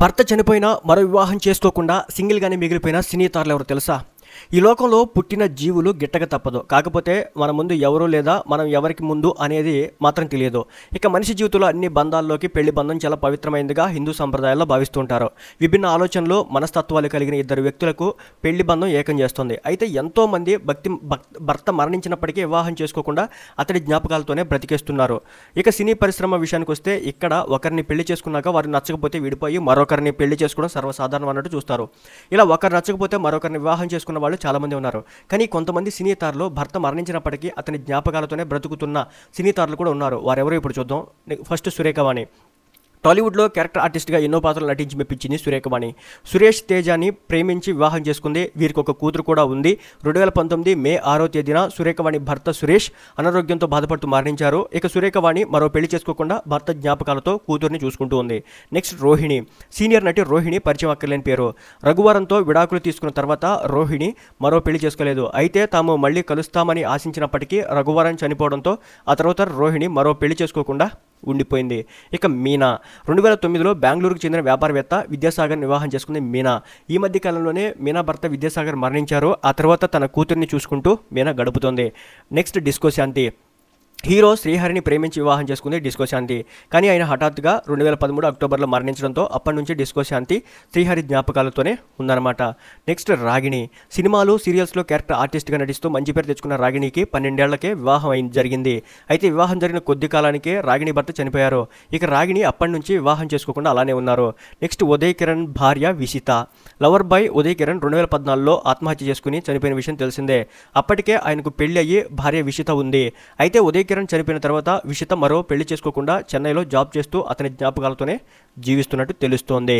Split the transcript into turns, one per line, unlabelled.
భర్త చనిపోయినా మరో వివాహం చేసుకోకుండా సింగిల్గానే మిగిలిపోయిన సినీ తారలు ఎవరు తెలుసా ఈ లోకంలో పుట్టిన జీవులు గిట్టక తప్పదు కాకపోతే మన ముందు ఎవరు లేదా మనం ఎవరికి ముందు అనేది మాత్రం తెలియదు ఇక మనిషి జీవితంలో అన్ని బంధాల్లోకి పెళ్లి బంధం చాలా పవిత్రమైందిగా హిందూ సంప్రదాయాల్లో భావిస్తుంటారు విభిన్న ఆలోచనలు మనస్తత్వాలు కలిగిన ఇద్దరు వ్యక్తులకు పెళ్లి బంధం ఏకం చేస్తుంది అయితే ఎంతోమంది భక్తి భర్త మరణించినప్పటికీ వివాహం చేసుకోకుండా అతడి జ్ఞాపకాలతోనే బ్రతికేస్తున్నారు ఇక సినీ పరిశ్రమ విషయానికి వస్తే ఇక్కడ ఒకరిని పెళ్లి చేసుకున్నాక వారు నచ్చకపోతే విడిపోయి మరొకరిని పెళ్లి చేసుకోవడం సర్వసాధారణం అన్నట్టు చూస్తారు ఇలా ఒకరు నచ్చకపోతే మరొకరిని వివాహం చేసుకున్న వాళ్ళు చాలామంది ఉన్నారు కానీ కొంతమంది సినీ తారులు భర్త మరణించినప్పటికీ అతని జ్ఞాపకాలతోనే బ్రతుకుతున్న సినీ తారులు కూడా ఉన్నారు వారెవరో ఇప్పుడు చూద్దాం ఫస్ట్ సురేఖవాణి టాలీవుడ్లో క్యారెక్టర్ ఆర్టిస్ట్గా ఎన్నో పాత్రలు నటించి మెప్పించింది సురేఖమణి సురేష్ తేజాని ప్రేమించి వివాహం చేసుకుంది వీరికి ఒక కూతురు కూడా ఉంది రెండు వేల పంతొమ్మిది మే ఆరో తేదీన సురేఖవాణి భర్త సురేష్ అనారోగ్యంతో బాధపడుతూ మరణించారు ఇక సురేఖవాణి మరో పెళ్లి చేసుకోకుండా భర్త జ్ఞాపకాలతో కూతుర్ని చూసుకుంటూ ఉంది నెక్స్ట్ రోహిణి సీనియర్ నటి రోహిణి పరిచయం అక్కర్లేని పేరు రఘువారంతో విడాకులు తీసుకున్న తర్వాత రోహిణి మరో పెళ్లి చేసుకోలేదు అయితే తాము మళ్ళీ కలుస్తామని ఆశించినప్పటికీ రఘువారం చనిపోవడంతో ఆ తర్వాత రోహిణి మరో పెళ్లి చేసుకోకుండా ఉండిపోయింది ఇక మీనా రెండు వేల తొమ్మిదిలో బెంగళూరుకు చెందిన వ్యాపారవేత్త విద్యాసాగర్ వివాహం చేసుకుంది మీనా ఈ మధ్య కాలంలోనే మీనా భర్త విద్యాసాగర్ మరణించారు ఆ తర్వాత తన కూతుర్ని చూసుకుంటూ మీనా గడుపుతోంది నెక్స్ట్ డిస్కో శాంతి హీరో శ్రీహరిని ప్రేమించి వివాహం చేసుకుంది డిస్కో శాంతి కానీ ఆయన హఠాత్తుగా రెండు వేల పదమూడు అక్టోబర్లో మరణించడంతో అప్పటి నుంచి డిస్కో శాంతి శ్రీహరి జ్ఞాపకాలతోనే ఉందన్నమాట నెక్స్ట్ రాగిణి సినిమాలు సీరియల్స్లో క్యారెక్టర్ ఆర్టిస్ట్గా నటిస్తూ మంచి పేరు తెచ్చుకున్న రాగిణికి పన్నెండేళ్లకే వివాహం అయింది జరిగింది అయితే వివాహం జరిగిన కొద్ది కాలానికే రాగిణి భర్త చనిపోయారు ఇక రాగిణి అప్పటి నుంచి వివాహం చేసుకోకుండా అలానే ఉన్నారు నెక్స్ట్ ఉదయ్ కిరణ్ భార్య విషిత లవర్ బాయ్ ఉదయ్ కిరణ్ రెండు వేల పద్నాలుగులో ఆత్మహత్య చేసుకుని చనిపోయిన విషయం తెలిసిందే అప్పటికే ఆయనకు పెళ్లి అయ్యి భార్య విషిత ఉంది అయితే ఉదయ్ కిరణ్ చనిపోయిన తర్వాత విషిత మరో పెళ్లి చేసుకోకుండా చెన్నైలో జాబ్ చేస్తూ అతని జ్ఞాపకాలతోనే జీవిస్తున్నట్టు తెలుస్తోంది